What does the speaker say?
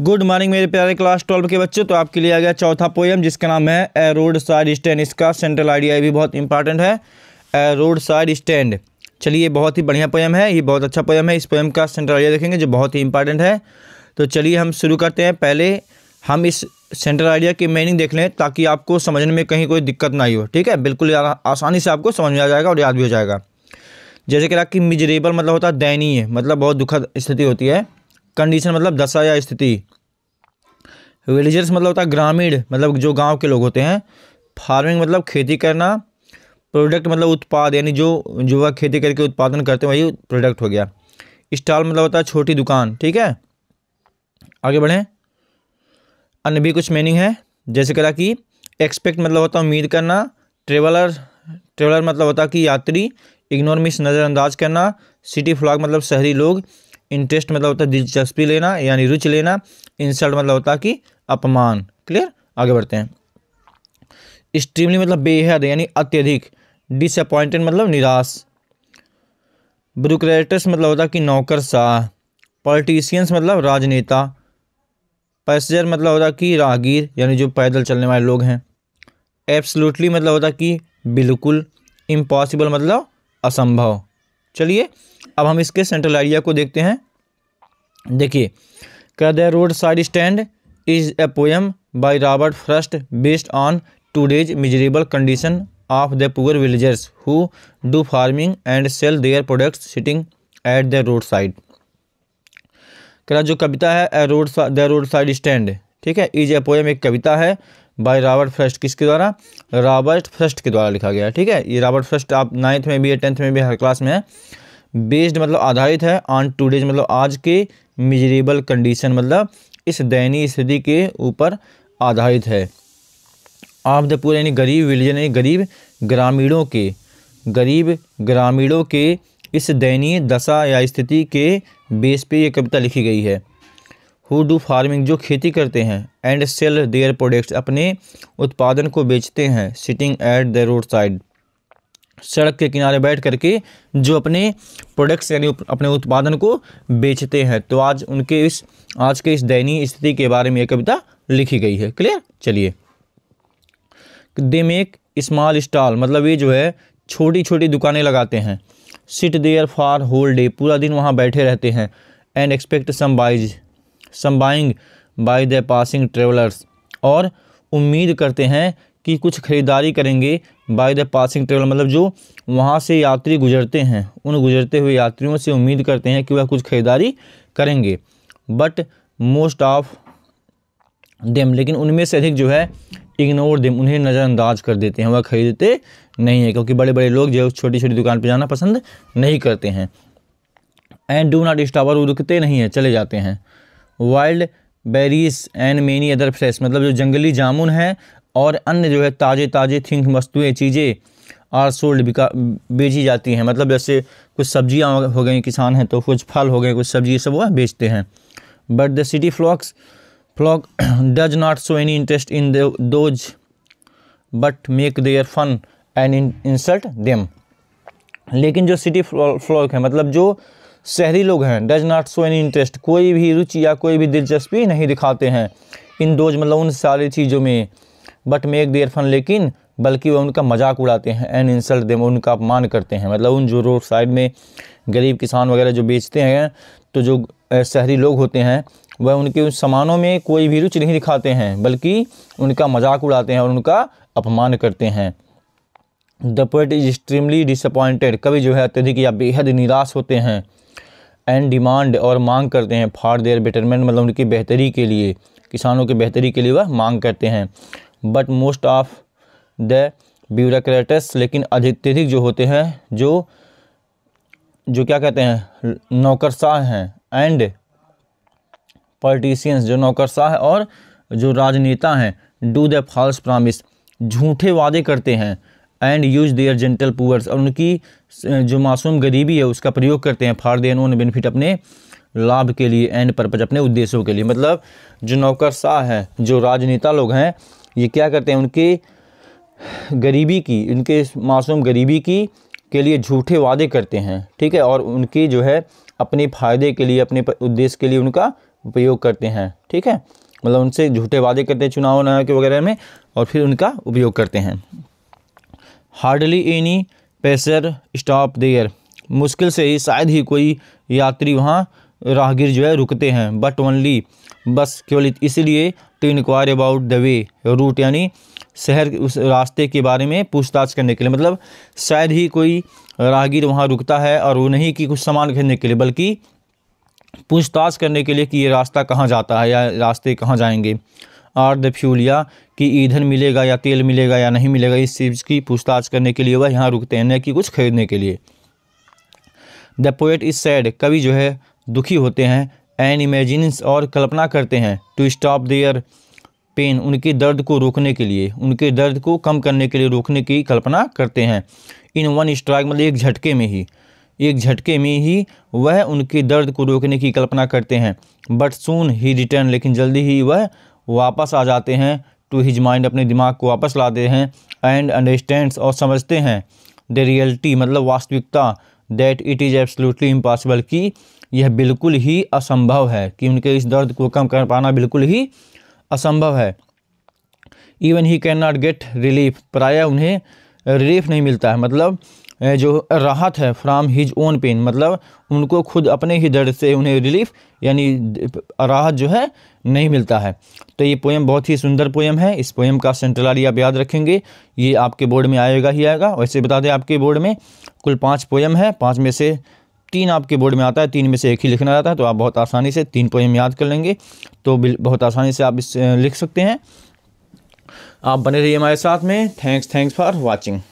good morning मेरे प्यारे class twelve के बच्चों तो आपके लिए आ गया चौथा पोएम जिसका नाम है ए रोड साइड स्टैंड इसका सेंट्रल आइडिया भी बहुत इंपॉर्टेंट है ए रोड साइड स्टैंड चलिए बहुत ही बढ़िया पोएम है ये बहुत अच्छा पोएम है इस पोएम का सेंट्रल आइडिया देखेंगे जो बहुत ही इंपॉर्टेंट है तो चलिए हम शुरू करते हैं पहले हम इस सेंट्रल आइडिया की मीनिंग देख लें ताकि आपको समझने में कहीं कोई दिक्कत ना आई हो ठीक है बिल्कुल आसानी से आपको समझ में आ जाएगा और याद भी हो जाएगा जैसे कि मिजरेबल मतलब होता है दयनीय मतलब बहुत दुखद स्थिति होती है कंडीशन मतलब दशा या स्थिति विलेजर्स मतलब होता है ग्रामीण मतलब जो गांव के लोग होते हैं फार्मिंग मतलब खेती करना प्रोडक्ट मतलब उत्पाद यानी जो वह खेती करके उत्पादन करते हैं वही प्रोडक्ट हो गया स्टॉल मतलब होता है छोटी दुकान ठीक है आगे बढ़ें अन्य भी कुछ मीनिंग है जैसे करा कि एक्सपेक्ट मतलब होता है उम्मीद करना ट्रेवलर ट्रेवलर मतलब होता है कि यात्री इग्नोर मिस नज़रअंदाज करना सिटी फ्लॉग मतलब शहरी लोग इंटरेस्ट मतलब होता है दिलचस्पी लेना यानी रुचि लेना इंसल्ट मतलब होता है कि अपमान क्लियर आगे बढ़ते हैं स्ट्रीमली मतलब बेहद यानी अत्यधिक डिसअपॉइंटेड मतलब निराश ब्यूक्रेटस मतलब होता कि नौकर शाह पॉलिटिशियंस मतलब राजनेता पैसेंजर मतलब होता कि राहगीर यानी जो पैदल चलने वाले लोग हैं एब्सलूटली मतलब होता कि बिल्कुल इम्पॉसिबल मतलब असंभव चलिए अब हम इसके सेंट्रल एरिया को देखते हैं देखिए कह the road side stand is a poem by Robert Frost based on today's miserable condition of the poor villagers who do farming and sell their products sitting at the road side कह जो कविता है a road the road side stand ठीक है is a poem एक कविता है bye Robert first किसके द्वारा रॉबर्ट फ्रस्ट के द्वारा लिखा गया ठीक है ये रॉबर्ट फ्रस्ट आप नाइन्थ में भी है टेंथ में भी हर क्लास में है बेस्ड मतलब आधारित है ऑन टूडेज मतलब आज के मिजरेबल कंडीशन मतलब इस दयनीय स्थिति के ऊपर आधारित है ऑफ द पूरे यानी गरीब विलेजन यानी गरीब ग्रामीणों के गरीब ग्रामीणों के इस दयनीय दशा या स्थिति के बेस पे ये कविता लिखी गई है हु डू फार्मिंग जो खेती करते हैं एंड सेल देयर प्रोडक्ट्स अपने उत्पादन को बेचते हैं sitting at the road side सड़क के किनारे बैठ करके जो अपने प्रोडक्ट्स यानी अपने उत्पादन को बेचते हैं तो आज उनके इस आज के इस दयनीय स्थिति के बारे में यह कविता लिखी गई है क्लियर चलिए दे मेक स्मॉल स्टॉल मतलब ये जो है छोटी छोटी दुकानें लगाते हैं sit there for whole day पूरा दिन वहाँ बैठे रहते हैं and expect some buys some buying by the passing travellers और उम्मीद करते हैं कि कुछ खरीदारी करेंगे बाय द पासिंग ट्रेवल मतलब जो वहाँ से यात्री गुजरते हैं उन गुजरते हुए यात्रियों से उम्मीद करते हैं कि वह कुछ खरीदारी करेंगे बट मोस्ट ऑफ देम लेकिन उनमें से अधिक जो है इग्नोर देम उन्हें नज़रअंदाज कर देते हैं वह खरीदते नहीं है क्योंकि बड़े बड़े लोग जो है छोटी छोटी दुकान पर जाना पसंद नहीं करते हैं एंड डू नॉट स्टावर रुकते नहीं हैं चले जाते हैं wild berries and many other fresh मतलब जो जंगली जामुन हैं और अन्य जो है ताज़े ताज़े थिंक वस्तुएँ चीज़ें आर सोल्ड बिका बेची जाती हैं मतलब जैसे कुछ सब्जियां हो गई किसान हैं तो कुछ फल हो गए कुछ सब्जी सब वह बेचते हैं but the city flocks flock does not show any interest in those but make their fun and insult them लेकिन जो सिटी फ्लॉक है मतलब जो शहरी लोग हैं does not show any interest कोई भी रुचि या कोई भी दिलचस्पी नहीं दिखाते हैं इन दोज मतलब उन सारी चीज़ों में बट मेक देयर फन लेकिन बल्कि वह उनका मजाक उड़ाते हैं एंड इंसल्ट दे उनका अपमान करते हैं मतलब उन जो रोड साइड में गरीब किसान वगैरह जो बेचते हैं तो जो शहरी लोग होते हैं वह उनके उन सामानों में कोई भी रुचि नहीं दिखाते हैं बल्कि उनका मजाक उड़ाते हैं और उनका अपमान करते हैं the poet is extremely disappointed कभी जो है अत्यधिक या बेहद निराश होते हैं एंड डिमांड और मांग करते हैं फॉर देयर बेटरमेंट मतलब उनकी बेहतरी के लिए किसानों की बेहतरी के लिए वह मांग करते हैं but most of the bureaucrats लेकिन अधिक जो होते हैं जो जो क्या कहते हैं नौकरशाह हैं एंड पॉलिटिशियंस जो नौकरशाह और जो राजनेता हैं डू द फॉल्स प्रामिस झूठे वादे करते हैं and use their gentle poors और उनकी जो मासूम गरीबी है उसका प्रयोग करते हैं फॉर देन ओन बेनिफिट अपने लाभ के लिए एंड पर्पज अपने उद्देश्यों के लिए मतलब जो नौकरशाह हैं जो राजनेता लोग हैं ये क्या करते हैं उनके गरीबी की उनके मासूम गरीबी की के लिए झूठे वादे करते हैं ठीक है और उनके जो है अपने फ़ायदे के लिए अपने उद्देश्य के लिए उनका उपयोग करते हैं ठीक है मतलब उनसे झूठे वादे करते हैं चुनाव के वगैरह में और फिर उनका उपयोग करते हैं hardly any passer stop there मुश्किल से ही शायद ही कोई यात्री वहाँ राहगीर जो है रुकते हैं बट ओनली बस केवल इसलिए to inquire about the way route यानी शहर उस रास्ते के बारे में पूछताछ करने के लिए मतलब शायद ही कोई राहगीर वहाँ रुकता है और वो नहीं कि कुछ सामान खरीदने के लिए बल्कि पूछताछ करने के लिए कि ये रास्ता कहाँ जाता है या रास्ते कहाँ जाएंगे और द फ्यूल या कि ईंधन मिलेगा या तेल मिलेगा या नहीं मिलेगा इस चीज़ की पूछताछ करने के लिए वह यहाँ रुकते हैं न कि कुछ खरीदने के लिए द पोएट इज सैड कवि जो है दुखी होते हैं एंड इमेजिनस और कल्पना करते हैं टू स्टॉप देयर पेन उनके दर्द को रोकने के लिए उनके दर्द को कम करने के लिए रोकने की कल्पना करते हैं इन वन स्ट्राइक मतलब एक झटके में ही एक झटके में ही वह उनके दर्द को रोकने की कल्पना करते हैं बट सून ही रिटर्न लेकिन जल्दी ही वह वापस आ जाते हैं टू हिज माइंड अपने दिमाग को वापस लाते हैं एंड अंडरस्टैंड्स और समझते हैं द रियलिटी मतलब वास्तविकता that it is absolutely impossible कि यह बिल्कुल ही असंभव है कि उनके इस दर्द को कम कर पाना बिल्कुल ही असंभव है even he can not get relief प्राय उन्हें रिलीफ नहीं मिलता है मतलब जो राहत है फ्राम हिज ओन पेन मतलब उनको खुद अपने ही दर्द से उन्हें रिलीफ यानी राहत जो है नहीं मिलता है तो ये पोएम बहुत ही सुंदर पोएम है इस पोएम का सेंट्रल आरिया आप याद रखेंगे ये आपके बोर्ड में आएगा ही आएगा वैसे बता दें आपके बोर्ड में कुल पाँच पोएम है पाँच में से तीन आपके बोर्ड में आता है तीन में से एक ही लिखना रहता है तो आप बहुत आसानी से तीन पोएम याद कर लेंगे तो बहुत आसानी से आप इस लिख सकते हैं आप बने रहिए हमारे साथ में थैंक्स थैंक्स फॉर वॉचिंग